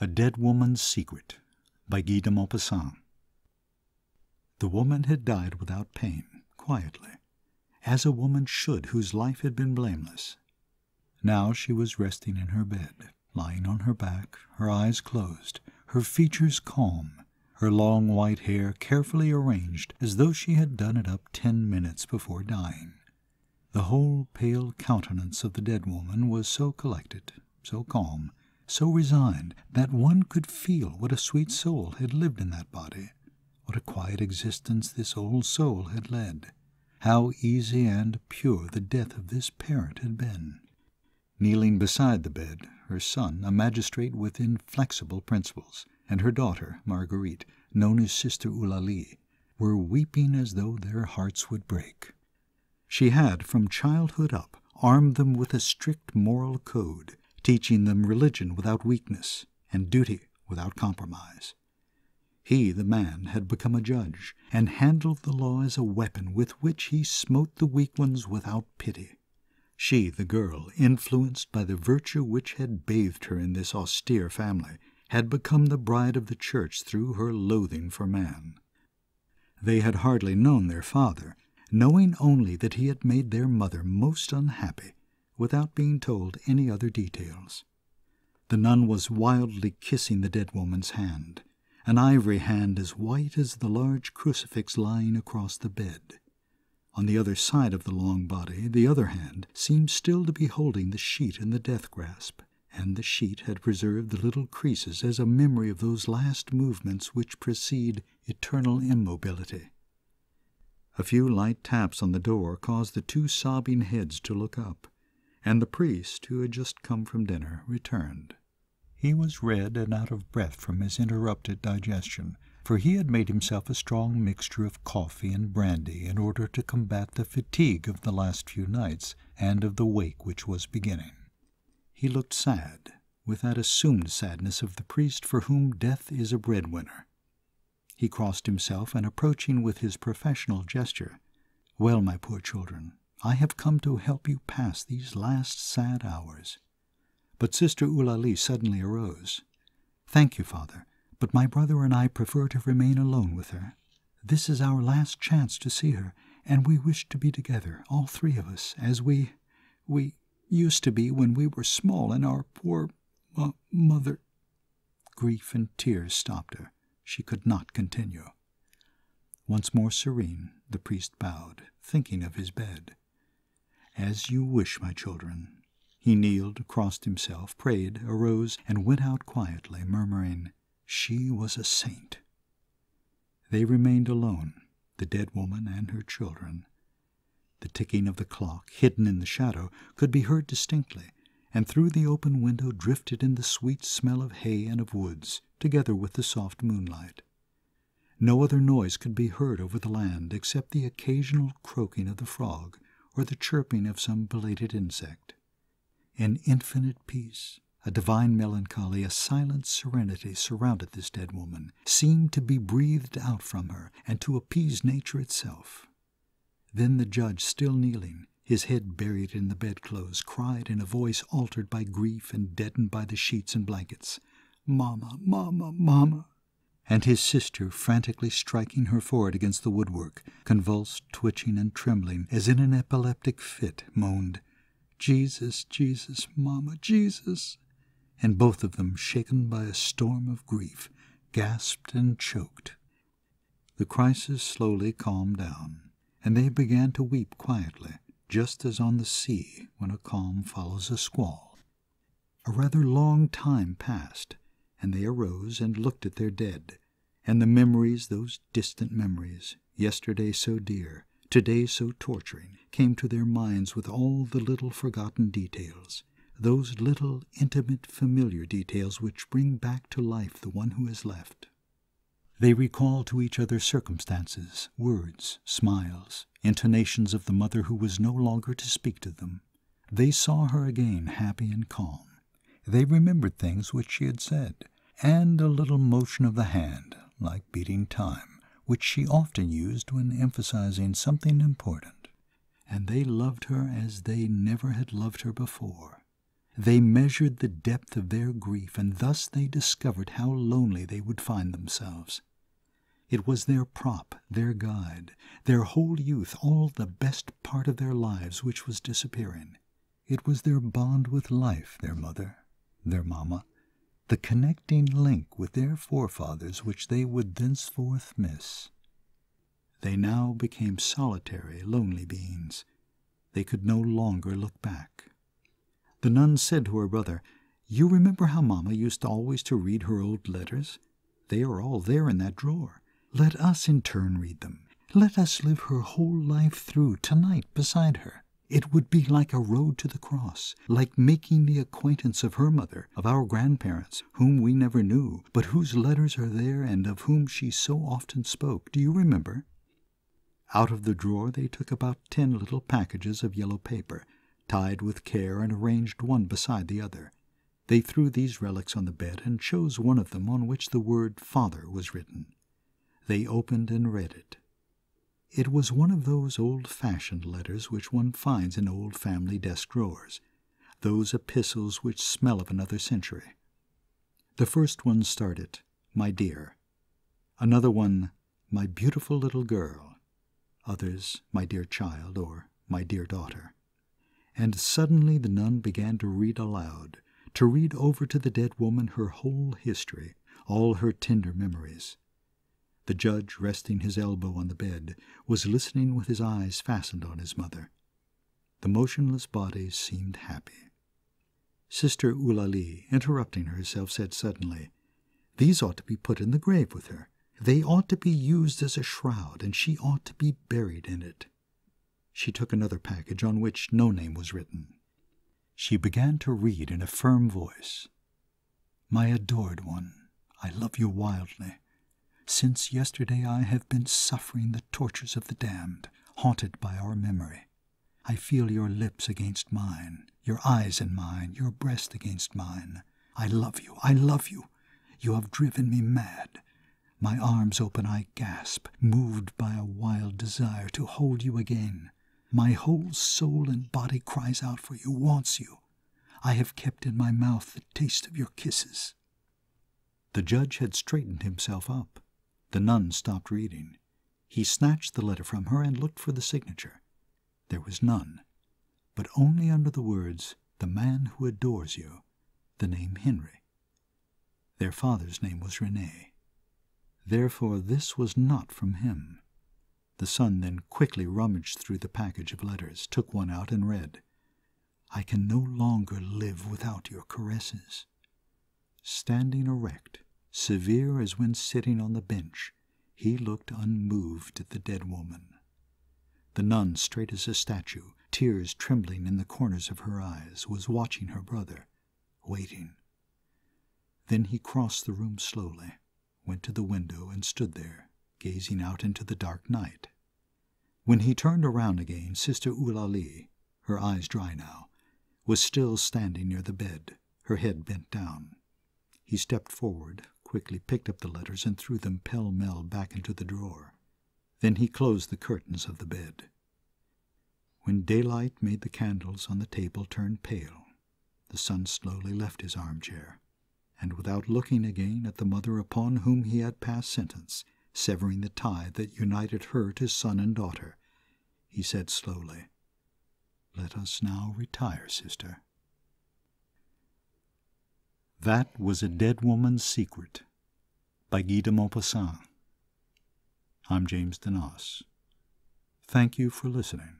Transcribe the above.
A Dead Woman's Secret by Guy de Maupassant. The woman had died without pain, quietly, as a woman should whose life had been blameless. Now she was resting in her bed, lying on her back, her eyes closed, her features calm, her long white hair carefully arranged as though she had done it up ten minutes before dying. The whole pale countenance of the dead woman was so collected, so calm, so resigned that one could feel what a sweet soul had lived in that body, what a quiet existence this old soul had led, how easy and pure the death of this parent had been. Kneeling beside the bed, her son, a magistrate with inflexible principles, and her daughter, Marguerite, known as Sister Eulalie, were weeping as though their hearts would break. She had, from childhood up, armed them with a strict moral code, teaching them religion without weakness and duty without compromise. He, the man, had become a judge, and handled the law as a weapon with which he smote the weak ones without pity. She, the girl, influenced by the virtue which had bathed her in this austere family, had become the bride of the church through her loathing for man. They had hardly known their father, knowing only that he had made their mother most unhappy without being told any other details. The nun was wildly kissing the dead woman's hand, an ivory hand as white as the large crucifix lying across the bed. On the other side of the long body, the other hand seemed still to be holding the sheet in the death grasp, and the sheet had preserved the little creases as a memory of those last movements which precede eternal immobility. A few light taps on the door caused the two sobbing heads to look up and the priest, who had just come from dinner, returned. He was red and out of breath from his interrupted digestion, for he had made himself a strong mixture of coffee and brandy in order to combat the fatigue of the last few nights and of the wake which was beginning. He looked sad, with that assumed sadness of the priest for whom death is a breadwinner. He crossed himself and approaching with his professional gesture, Well, my poor children, I have come to help you pass these last sad hours. But Sister Eulalie suddenly arose. Thank you, Father, but my brother and I prefer to remain alone with her. This is our last chance to see her, and we wish to be together, all three of us, as we, we used to be when we were small and our poor mo uh, mother. Grief and tears stopped her. She could not continue. Once more serene, the priest bowed, thinking of his bed. As you wish, my children. He kneeled, crossed himself, prayed, arose, and went out quietly, murmuring, She was a saint. They remained alone, the dead woman and her children. The ticking of the clock, hidden in the shadow, could be heard distinctly, and through the open window drifted in the sweet smell of hay and of woods, together with the soft moonlight. No other noise could be heard over the land except the occasional croaking of the frog or the chirping of some belated insect. An infinite peace, a divine melancholy, a silent serenity surrounded this dead woman, seemed to be breathed out from her and to appease nature itself. Then the judge, still kneeling, his head buried in the bedclothes, cried in a voice altered by grief and deadened by the sheets and blankets, Mamma, mamma, mamma! and his sister frantically striking her forehead against the woodwork, convulsed, twitching, and trembling, as in an epileptic fit, moaned, Jesus, Jesus, Mamma, Jesus! And both of them, shaken by a storm of grief, gasped and choked. The crisis slowly calmed down, and they began to weep quietly, just as on the sea when a calm follows a squall. A rather long time passed and they arose and looked at their dead, and the memories, those distant memories, yesterday so dear, today so torturing, came to their minds with all the little forgotten details, those little intimate familiar details which bring back to life the one who is left. They recall to each other circumstances, words, smiles, intonations of the mother who was no longer to speak to them. They saw her again happy and calm. They remembered things which she had said, and a little motion of the hand, like beating time, which she often used when emphasizing something important. And they loved her as they never had loved her before. They measured the depth of their grief, and thus they discovered how lonely they would find themselves. It was their prop, their guide, their whole youth, all the best part of their lives which was disappearing. It was their bond with life, their mother, their mamma, the connecting link with their forefathers which they would thenceforth miss. They now became solitary, lonely beings. They could no longer look back. The nun said to her brother, You remember how mamma used always to read her old letters? They are all there in that drawer. Let us in turn read them. Let us live her whole life through tonight beside her. It would be like a road to the cross, like making the acquaintance of her mother, of our grandparents, whom we never knew, but whose letters are there and of whom she so often spoke. Do you remember? Out of the drawer they took about ten little packages of yellow paper, tied with care and arranged one beside the other. They threw these relics on the bed and chose one of them on which the word Father was written. They opened and read it. It was one of those old fashioned letters which one finds in old family desk drawers, those epistles which smell of another century. The first one started, My dear. Another one, My beautiful little girl. Others, My dear child, or My dear daughter. And suddenly the nun began to read aloud, to read over to the dead woman her whole history, all her tender memories. The judge, resting his elbow on the bed, was listening with his eyes fastened on his mother. The motionless body seemed happy. Sister Eulalie, interrupting herself, said suddenly, These ought to be put in the grave with her. They ought to be used as a shroud, and she ought to be buried in it. She took another package on which no name was written. She began to read in a firm voice My adored one, I love you wildly. Since yesterday I have been suffering the tortures of the damned, haunted by our memory. I feel your lips against mine, your eyes in mine, your breast against mine. I love you, I love you. You have driven me mad. My arms open, I gasp, moved by a wild desire to hold you again. My whole soul and body cries out for you, wants you. I have kept in my mouth the taste of your kisses. The judge had straightened himself up. The nun stopped reading. He snatched the letter from her and looked for the signature. There was none, but only under the words, The Man Who Adores You, the name Henry. Their father's name was Rene. Therefore, this was not from him. The son then quickly rummaged through the package of letters, took one out, and read, I can no longer live without your caresses. Standing erect, severe as when sitting on the bench, he looked unmoved at the dead woman. The nun, straight as a statue, tears trembling in the corners of her eyes, was watching her brother, waiting. Then he crossed the room slowly, went to the window, and stood there, gazing out into the dark night. When he turned around again, Sister Eulalie, her eyes dry now, was still standing near the bed, her head bent down. He stepped forward, quickly picked up the letters and threw them pell mell back into the drawer. Then he closed the curtains of the bed. When daylight made the candles on the table turn pale, the son slowly left his armchair, and without looking again at the mother upon whom he had passed sentence, severing the tie that united her to son and daughter, he said slowly, Let us now retire, sister. That Was a Dead Woman's Secret by Guy de Maupassant. I'm James Denos. Thank you for listening.